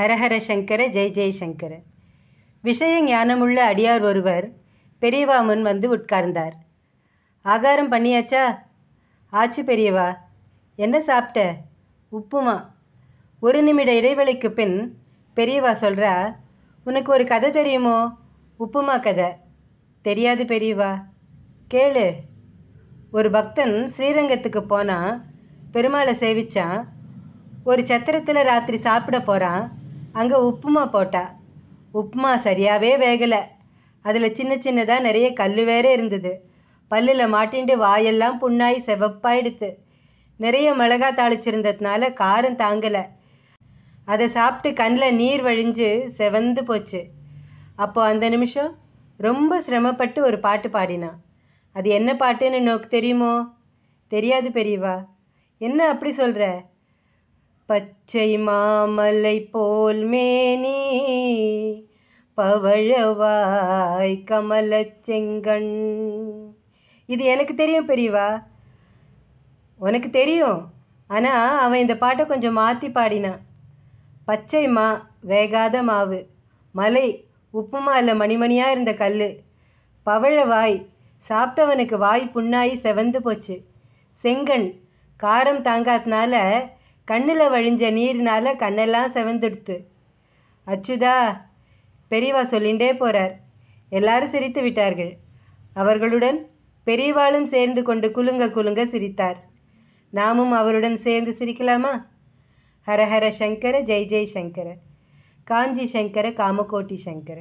ஹரஹர சங்கர ஜெய் ஜெய் விஷய ஞானமுள்ள அடியார் ஒருவர் பெரியவா முன் வந்து உட்கார்ந்தார் ஆகாரம் பண்ணியாச்சா ஆச்சு பெரியவா என்ன சாப்பிட்ட உப்புமா ஒரு நிமிட இடைவெளிக்கு பின் பெரியவா சொல்கிறா உனக்கு ஒரு கதை தெரியுமோ உப்புமா கதை தெரியாது பெரியவா கேளு ஒரு பக்தன் ஸ்ரீரங்கத்துக்கு போனால் பெருமாளை சேவிச்சான் ஒரு சத்திரத்தில் ராத்திரி சாப்பிட போகிறான் அங்கே உப்புமா போட்டா உப்புமா சரியாகவே வேகலை அதில் சின்ன சின்னதாக நிறைய கல் வேற இருந்தது பல்லில் மாட்டின்ட்டு வாயெல்லாம் புண்ணாய் செவப்பாயிடுத்து நிறைய மிளகா தாளிச்சிருந்ததுனால காரம் தாங்கலை அதை சாப்பிட்டு கண்ணில் நீர் வழிஞ்சு செவந்து போச்சு அப்போ அந்த நிமிஷம் ரொம்ப சிரமப்பட்டு ஒரு பாட்டு பாடினான் அது என்ன பாட்டுன்னு நோக்கு தெரியுமோ தெரியாது பெரியவா என்ன அப்படி சொல்கிற பச்சை மாமலை போ பொல்மேனி பவழவாய் கமல செங்கண் இது எனக்கு தெரியும் பெரியவா உனக்கு தெரியும் ஆனால் அவன் இந்த பாட்டை கொஞ்சம் மாற்றி பாடினான் பச்சை மா வேகாத மாவு மலை உப்புமா இல்லை மணிமணியாக இருந்த கல் பவழ வாய் சாப்பிட்டவனுக்கு வாய் புண்ணாயி செவந்து போச்சு செங்கண் காரம் தாங்காதனால கண்ணில் வழிஞ்ச நீர்னால் கண்ணெல்லாம் செவந்துடுத்து அச்சுதா பெரியவா சொல்லிண்டே போகிறார் எல்லாரும் சிரித்து விட்டார்கள் அவர்களுடன் பெரியவாளும் சேர்ந்து கொண்டு குலுங்க குலுங்க சிரித்தார் நாமும் அவருடன் சேர்ந்து சிரிக்கலாமா ஹரஹர சங்கர ஜெய் ஜெய் சங்கர காஞ்சி சங்கர காமகோட்டி சங்கர